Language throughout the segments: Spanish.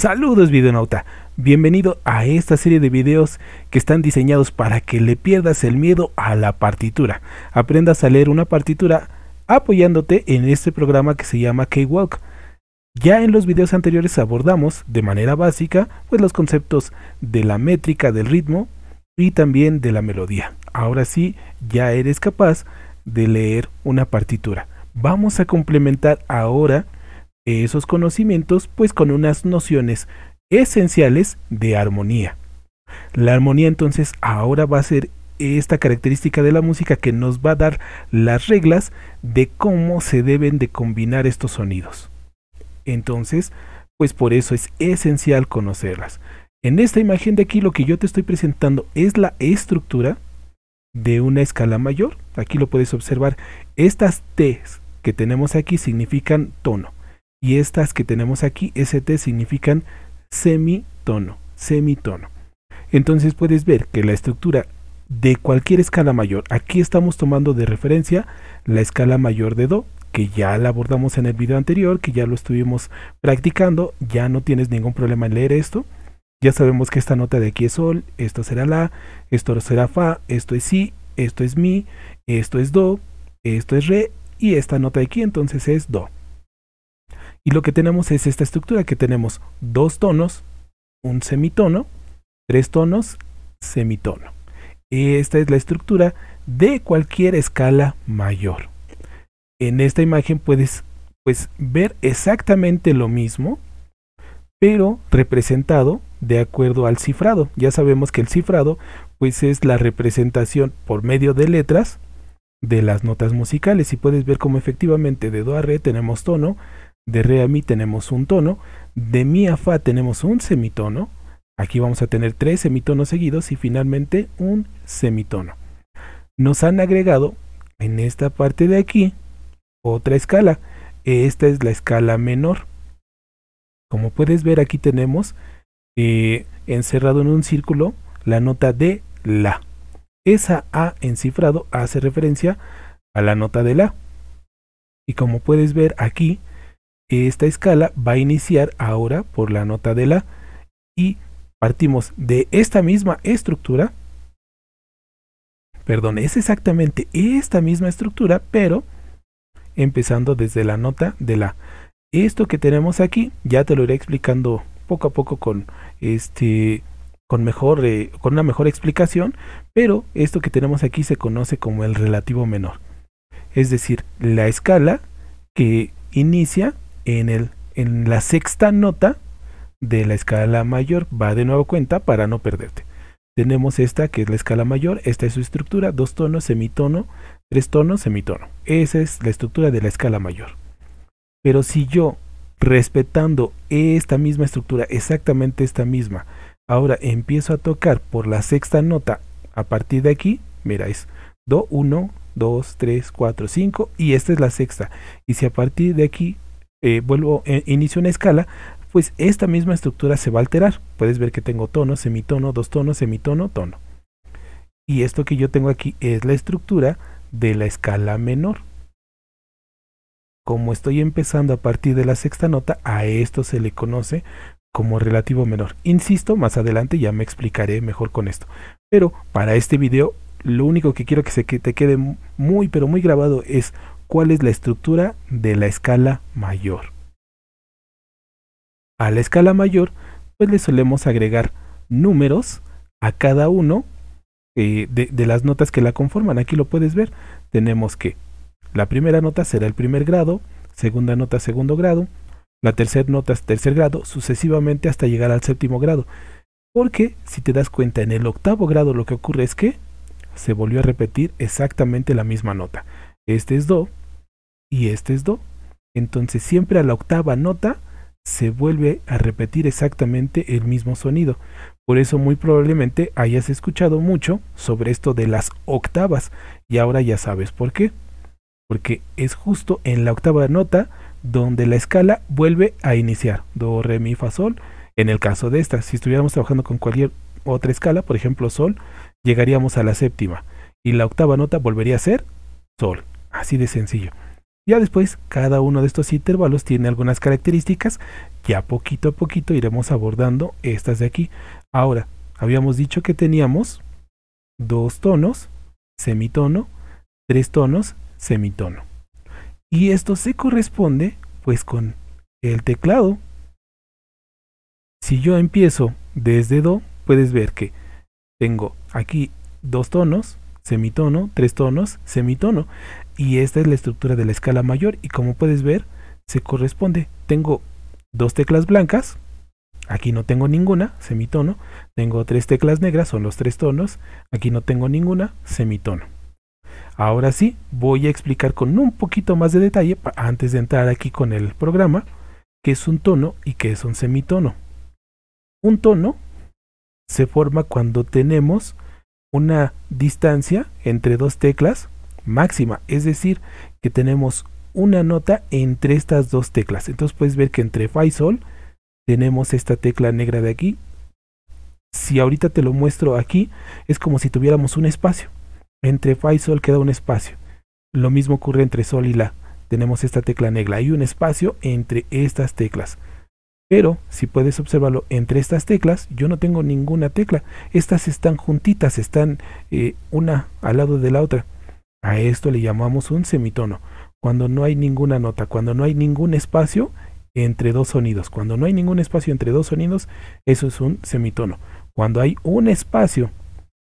Saludos videonauta, bienvenido a esta serie de videos que están diseñados para que le pierdas el miedo a la partitura, aprendas a leer una partitura apoyándote en este programa que se llama K-Walk. Ya en los videos anteriores abordamos de manera básica pues los conceptos de la métrica del ritmo y también de la melodía. Ahora sí, ya eres capaz de leer una partitura. Vamos a complementar ahora esos conocimientos pues con unas nociones esenciales de armonía. La armonía entonces ahora va a ser esta característica de la música que nos va a dar las reglas de cómo se deben de combinar estos sonidos. Entonces, pues por eso es esencial conocerlas. En esta imagen de aquí lo que yo te estoy presentando es la estructura de una escala mayor. Aquí lo puedes observar. Estas T que tenemos aquí significan tono y estas que tenemos aquí, ST, significan semitono, semitono. Entonces puedes ver que la estructura de cualquier escala mayor, aquí estamos tomando de referencia la escala mayor de Do, que ya la abordamos en el video anterior, que ya lo estuvimos practicando, ya no tienes ningún problema en leer esto. Ya sabemos que esta nota de aquí es Sol, esto será La, esto será Fa, esto es Si, esto es Mi, esto es Do, esto es Re y esta nota de aquí entonces es Do. Y lo que tenemos es esta estructura que tenemos dos tonos, un semitono, tres tonos, semitono. Esta es la estructura de cualquier escala mayor. En esta imagen puedes pues, ver exactamente lo mismo, pero representado de acuerdo al cifrado. Ya sabemos que el cifrado pues, es la representación por medio de letras de las notas musicales y puedes ver cómo efectivamente de do a re tenemos tono, de re a mi tenemos un tono, de mi a fa tenemos un semitono, aquí vamos a tener tres semitonos seguidos y finalmente un semitono. Nos han agregado en esta parte de aquí otra escala, esta es la escala menor. Como puedes ver aquí tenemos eh, encerrado en un círculo la nota de la. Esa A encifrado hace referencia a la nota de la. Y como puedes ver aquí, esta escala va a iniciar ahora por la nota de la y partimos de esta misma estructura. Perdón, es exactamente esta misma estructura, pero empezando desde la nota de la. Esto que tenemos aquí, ya te lo iré explicando poco a poco con este con mejor eh, con una mejor explicación, pero esto que tenemos aquí se conoce como el relativo menor. Es decir, la escala que inicia en, en la sexta nota de la escala mayor. Va de nuevo cuenta para no perderte. Tenemos esta que es la escala mayor, esta es su estructura, dos tonos, semitono, tres tonos, semitono. Esa es la estructura de la escala mayor. Pero si yo, respetando esta misma estructura, exactamente esta misma, ahora empiezo a tocar por la sexta nota, a partir de aquí, mira, es do, 1, 2, 3, 4, 5 y esta es la sexta. Y si a partir de aquí eh, vuelvo, eh, inicio una escala, pues esta misma estructura se va a alterar. Puedes ver que tengo tono, semitono, dos tonos, semitono, tono. Y esto que yo tengo aquí es la estructura de la escala menor. Como estoy empezando a partir de la sexta nota, a esto se le conoce como relativo menor. Insisto, más adelante ya me explicaré mejor con esto. Pero para este video, lo único que quiero que se te quede muy pero muy grabado es cuál es la estructura de la escala mayor. A la escala mayor, pues le solemos agregar números a cada uno eh, de, las notas que la conforman. Aquí lo puedes ver. Tenemos que la primera nota será el primer grado, segunda nota segundo grado, la tercera nota es tercer grado, sucesivamente hasta llegar al séptimo grado. Porque si te das cuenta, en el octavo grado lo que ocurre es que se volvió a repetir exactamente la misma nota. Este es Do, y este es do. Entonces siempre a la octava nota se vuelve a repetir exactamente el mismo sonido. Por eso muy probablemente hayas escuchado mucho sobre esto de las octavas y ahora ya sabes por qué. Porque es justo en la octava nota donde la escala vuelve a iniciar. Do, re, mi, fa, sol. En el caso de esta, si estuviéramos trabajando con cualquier otra escala, por ejemplo sol, llegaríamos a la séptima y la octava nota volvería a ser sol. Así de sencillo. Ya después, cada uno de estos intervalos tiene algunas características, ya poquito a poquito iremos abordando estas de aquí. Ahora, habíamos dicho que teníamos dos tonos, semitono, tres tonos, semitono. Y esto se corresponde pues con el teclado. Si yo empiezo desde do, puedes ver que tengo aquí dos tonos, semitono, tres tonos, semitono y esta es la estructura de la escala mayor y como puedes ver se corresponde tengo dos teclas blancas aquí no tengo ninguna semitono tengo tres teclas negras son los tres tonos aquí no tengo ninguna semitono ahora sí voy a explicar con un poquito más de detalle antes de entrar aquí con el programa qué es un tono y qué es un semitono un tono se forma cuando tenemos una distancia entre dos teclas máxima, es decir, que tenemos una nota entre estas dos teclas. Entonces puedes ver que entre Fa y Sol tenemos esta tecla negra de aquí. Si ahorita te lo muestro aquí, es como si tuviéramos un espacio. Entre Fa y Sol queda un espacio. Lo mismo ocurre entre Sol y La. Tenemos esta tecla negra. Hay un espacio entre estas teclas. Pero, si puedes observarlo, entre estas teclas, yo no tengo ninguna tecla. Estas están juntitas, están eh, una al lado de la otra. A esto le llamamos un semitono, cuando no hay ninguna nota, cuando no hay ningún espacio entre dos sonidos. Cuando no hay ningún espacio entre dos sonidos, eso es un semitono. Cuando hay un espacio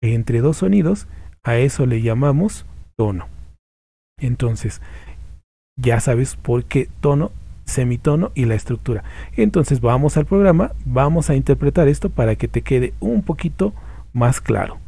entre dos sonidos, a eso le llamamos tono. Entonces, ya sabes por qué tono, semitono y la estructura. Entonces vamos al programa, vamos a interpretar esto para que te quede un poquito más claro.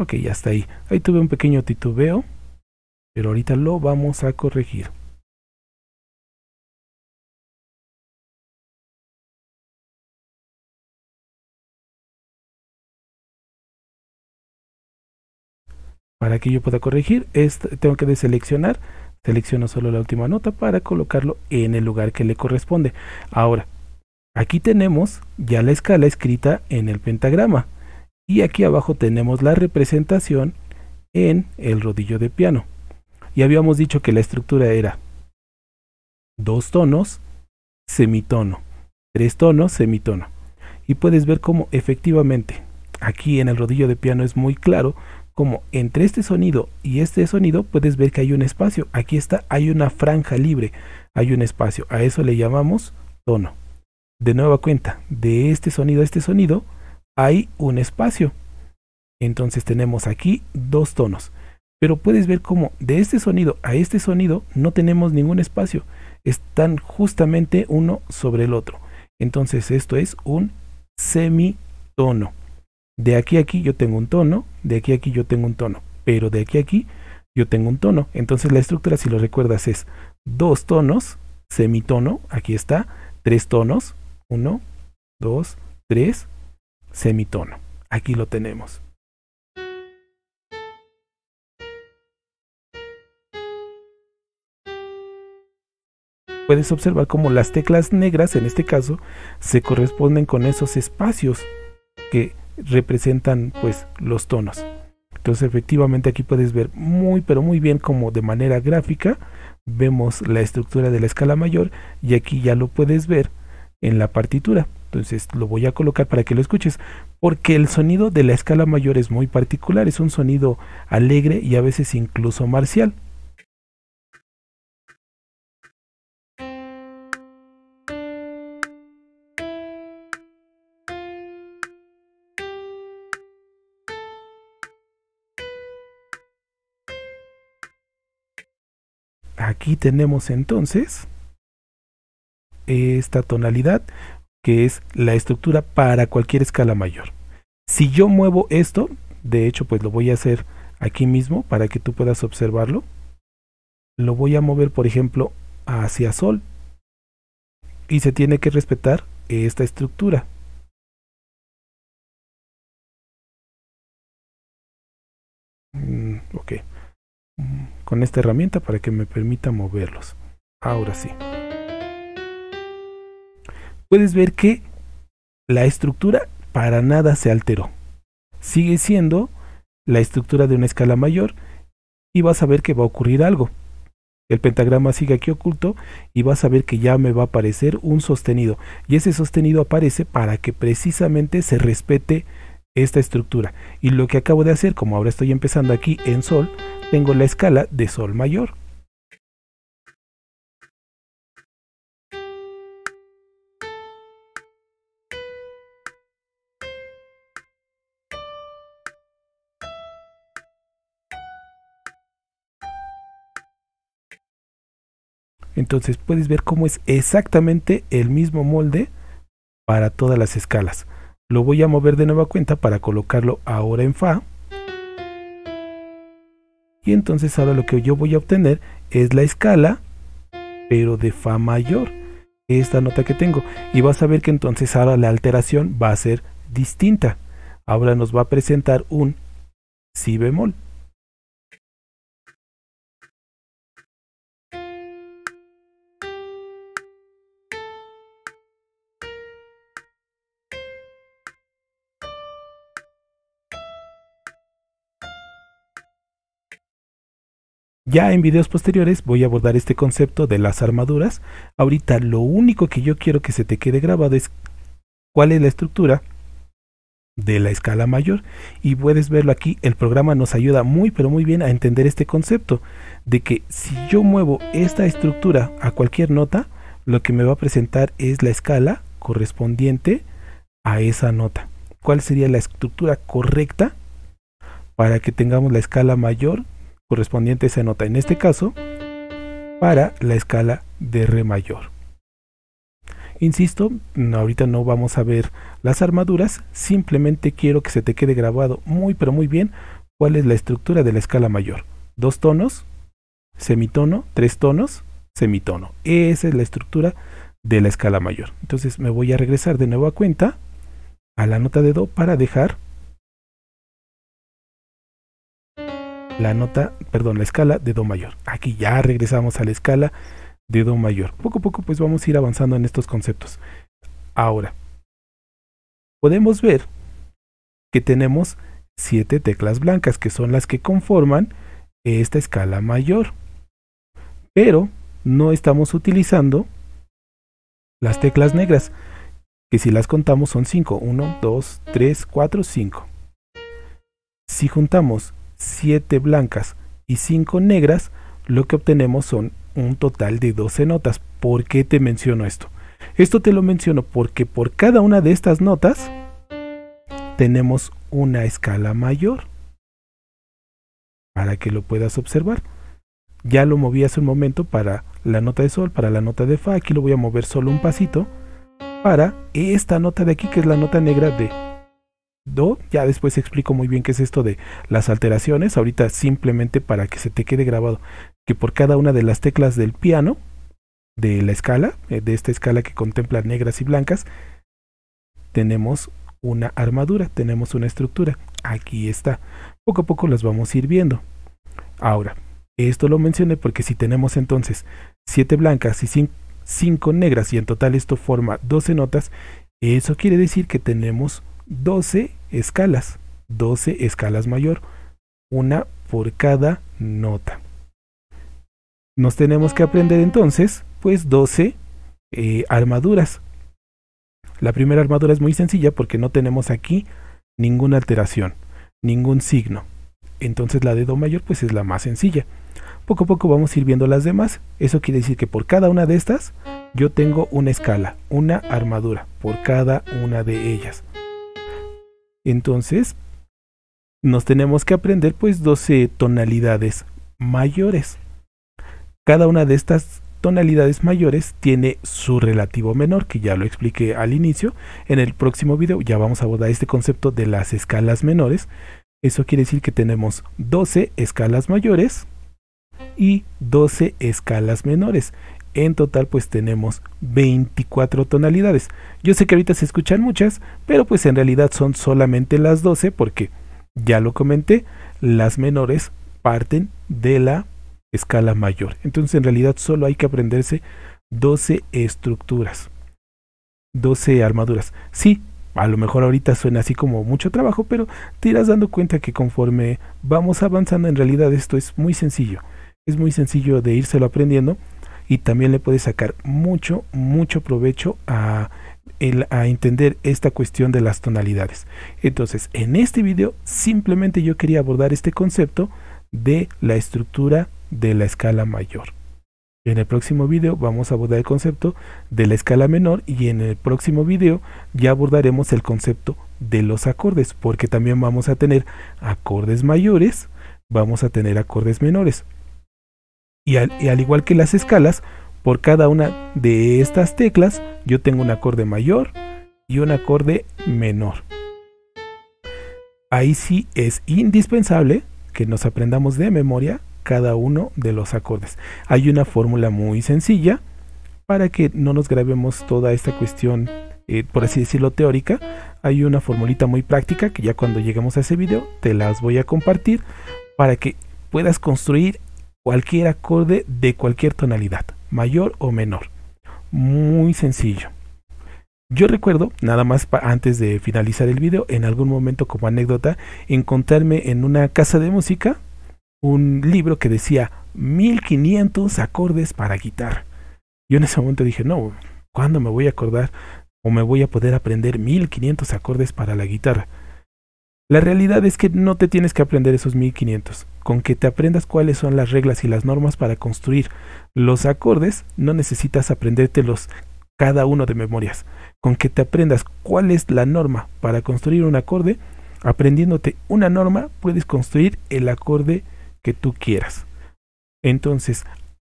Ok, ya está ahí. Ahí tuve un pequeño titubeo, pero ahorita lo vamos a corregir. Para que yo pueda corregir, este, tengo que deseleccionar. Selecciono solo la última nota para colocarlo en el lugar que le corresponde. Ahora, aquí tenemos ya la escala escrita en el pentagrama y aquí abajo tenemos la representación en el rodillo de piano. Y habíamos dicho que la estructura era dos tonos, semitono, tres tonos, semitono. Y puedes ver cómo efectivamente aquí en el rodillo de piano es muy claro como entre este sonido y este sonido puedes ver que hay un espacio. Aquí está, hay una franja libre, hay un espacio. A eso le llamamos tono. De nueva cuenta, de este sonido a este sonido hay un espacio. Entonces tenemos aquí dos tonos. Pero puedes ver cómo de este sonido a este sonido no tenemos ningún espacio. Están justamente uno sobre el otro. Entonces esto es un semitono. De aquí a aquí yo tengo un tono, de aquí a aquí yo tengo un tono, pero de aquí a aquí yo tengo un tono. Entonces la estructura, si lo recuerdas, es dos tonos, semitono, aquí está, tres tonos, uno, dos, tres, semitono. Aquí lo tenemos. Puedes observar cómo las teclas negras, en este caso, se corresponden con esos espacios que representan pues los tonos. Entonces efectivamente aquí puedes ver muy pero muy bien como de manera gráfica vemos la estructura de la escala mayor y aquí ya lo puedes ver en la partitura. Entonces lo voy a colocar para que lo escuches, porque el sonido de la escala mayor es muy particular, es un sonido alegre y a veces incluso marcial. Aquí tenemos entonces esta tonalidad que es la estructura para cualquier escala mayor. Si yo muevo esto, de hecho pues lo voy a hacer aquí mismo para que tú puedas observarlo. Lo voy a mover por ejemplo hacia sol. Y se tiene que respetar esta estructura. Mm, ok. Mm, con esta herramienta para que me permita moverlos. Ahora sí puedes ver que la estructura para nada se alteró. Sigue siendo la estructura de una escala mayor y vas a ver que va a ocurrir algo. El pentagrama sigue aquí oculto y vas a ver que ya me va a aparecer un sostenido. Y ese sostenido aparece para que precisamente se respete esta estructura. Y lo que acabo de hacer, como ahora estoy empezando aquí en Sol, tengo la escala de Sol mayor. Entonces puedes ver cómo es exactamente el mismo molde para todas las escalas. Lo voy a mover de nueva cuenta para colocarlo ahora en Fa. Y entonces ahora lo que yo voy a obtener es la escala, pero de Fa mayor. Esta nota que tengo. Y vas a ver que entonces ahora la alteración va a ser distinta. Ahora nos va a presentar un Si bemol. Ya en videos posteriores voy a abordar este concepto de las armaduras. Ahorita lo único que yo quiero que se te quede grabado es cuál es la estructura de la escala mayor y puedes verlo aquí el programa nos ayuda muy pero muy bien a entender este concepto de que si yo muevo esta estructura a cualquier nota lo que me va a presentar es la escala correspondiente a esa nota cuál sería la estructura correcta para que tengamos la escala mayor correspondiente se nota en este mm. caso para la escala de re mayor. Insisto, ahorita no vamos a ver las armaduras, simplemente quiero que se te quede grabado muy pero muy bien cuál es la estructura de la escala mayor. Dos tonos, semitono, tres tonos, semitono. Esa es la estructura de la escala mayor. Entonces me voy a regresar de nuevo a cuenta a la nota de Do para dejar la nota, perdón, la escala de Do mayor. Aquí ya regresamos a la escala de Do mayor. Poco a poco pues vamos a ir avanzando en estos conceptos. Ahora, podemos ver que tenemos siete teclas blancas que son las que conforman esta escala mayor. Pero no estamos utilizando las teclas negras, que si las contamos son 5, 1, 2, 3, 4, 5. Si juntamos 7 blancas y 5 negras, lo que obtenemos son un total de 12 notas. ¿Por qué te menciono esto? Esto te lo menciono porque por cada una de estas notas tenemos una escala mayor. Para que lo puedas observar. Ya lo moví hace un momento para la nota de sol, para la nota de fa. Aquí lo voy a mover solo un pasito para esta nota de aquí que es la nota negra de do. Ya después explico muy bien qué es esto de las alteraciones. Ahorita simplemente para que se te quede grabado que por cada una de las teclas del piano, de la escala, eh, de esta escala que contempla negras y blancas, tenemos una armadura, tenemos una estructura. Aquí está. Poco a poco las vamos a ir viendo. Ahora, esto lo mencioné porque si tenemos entonces 7 blancas y 5 negras y en total esto forma 12 notas, eso quiere decir que tenemos 12 escalas, 12 escalas mayor, una por cada nota. Nos tenemos que aprender ah. entonces, pues 12 eh, armaduras. La primera armadura es muy sencilla porque no tenemos aquí ninguna alteración, ningún signo. Entonces la de Do mayor pues es la más sencilla. Poco a poco vamos a ir viendo las demás. Eso quiere decir que por cada una de estas yo tengo una escala, una armadura, por cada una de ellas. Entonces, nos tenemos que aprender pues 12 tonalidades mayores. Cada una de estas tonalidades mayores tiene su relativo menor, que ya lo expliqué al inicio. En el próximo video ya vamos a abordar este concepto de las escalas menores. Eso quiere decir que tenemos 12 escalas mayores y 12 escalas menores. En total pues tenemos 24 tonalidades. Yo sé que ahorita se escuchan muchas, pero pues en realidad son solamente las 12 porque, ya lo comenté, las menores parten de la escala mayor. Entonces en realidad solo hay que aprenderse 12 estructuras, 12 armaduras. Sí, a lo mejor ahorita suena así como mucho trabajo, pero te irás dando cuenta que conforme vamos avanzando en realidad esto es muy sencillo. Es muy sencillo de írselo aprendiendo y también le puede sacar mucho, mucho provecho a, a entender esta cuestión de las tonalidades. Entonces, en este video simplemente yo quería abordar este concepto de la estructura de la escala mayor. En el próximo video vamos a abordar el concepto de la escala menor y en el próximo video ya abordaremos el concepto de los acordes porque también vamos a tener acordes mayores, vamos a tener acordes menores y al, igual que las escalas, por cada una de estas teclas yo tengo un acorde mayor y un acorde menor. Ahí sí es indispensable que nos aprendamos de memoria cada uno de los acordes. Hay una fórmula muy sencilla para que no nos grabemos toda esta cuestión, eh, por así decirlo, teórica. Hay una formulita muy práctica que ya cuando lleguemos a ese video te las voy a compartir para que puedas construir cualquier acorde de cualquier tonalidad, mayor o menor. Muy sencillo. Yo recuerdo, nada más antes de finalizar el video, en algún momento como anécdota, encontrarme en una casa de música un libro que decía 1500 acordes para guitarra. Yo en ese momento dije, no, ¿cuándo me voy a acordar o me voy a poder aprender 1500 acordes para la guitarra? La realidad es que no te tienes que aprender esos 1500. Con que te aprendas cuáles son las reglas y las normas para construir los acordes, no necesitas aprendértelos cada uno de memorias. Con que te aprendas cuál es la norma para construir un acorde, aprendiéndote una norma puedes construir el acorde que tú quieras. Entonces,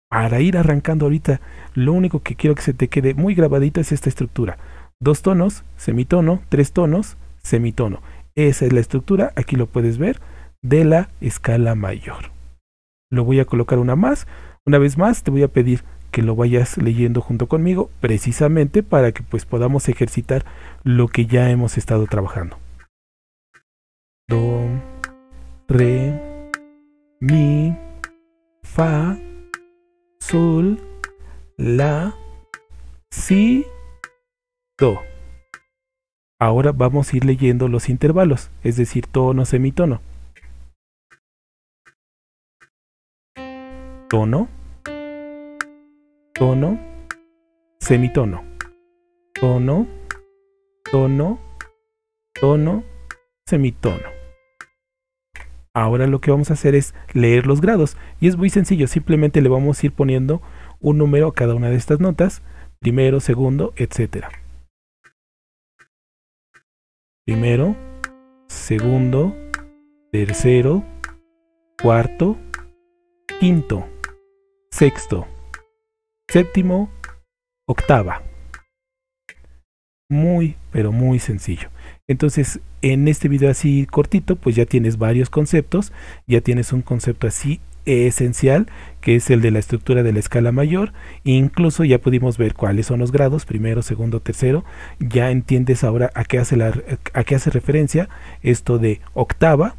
para ir arrancando ahorita, lo único que quiero que se te quede muy grabadita es esta estructura. Dos tonos, semitono, tres tonos, semitono. Esa es la estructura, aquí lo puedes ver, de la escala mayor. Lo voy a colocar una más. Una vez más te voy a pedir que lo vayas leyendo junto conmigo, precisamente para que pues podamos ejercitar lo que ya hemos estado trabajando. Do, re, mi, fa, sol, la, si, do. Ahora vamos a ir leyendo los intervalos, es decir, tono, semitono. Tono, tono, semitono. Tono, tono, tono, semitono. Ahora lo que vamos a hacer es leer los grados y es muy sencillo, simplemente le vamos a ir poniendo un número a cada una de estas notas, primero, segundo, etcétera primero, segundo, tercero, cuarto, quinto, sexto, séptimo, octava. Muy, pero muy sencillo. Entonces, en este video así cortito, pues ya tienes varios conceptos, ya tienes un concepto así esencial, que es el de la estructura de la escala mayor. Incluso ya pudimos ver cuáles son los grados, primero, segundo, tercero. Ya entiendes ahora a qué hace, a qué hace referencia esto de octava.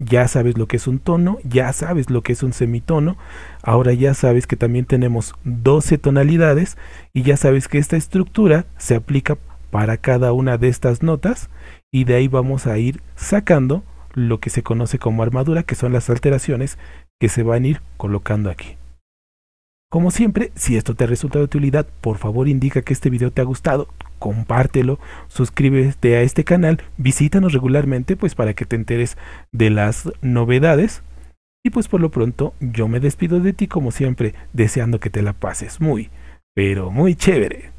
Ya sabes lo que es un tono, ya sabes lo que es un semitono. Ahora ya sabes que también tenemos 12 tonalidades y ya sabes que esta estructura se aplica para cada una de estas notas y de ahí vamos a ir sacando lo que se conoce como armadura, que son las alteraciones que se van a ir colocando aquí. Como siempre, si esto te resulta de utilidad, por favor indica que este video te ha gustado, compártelo, suscríbete a este canal, visítanos regularmente pues para que te enteres de las novedades. Y pues por lo pronto yo me despido de ti como siempre, deseando que te la pases muy, pero muy chévere.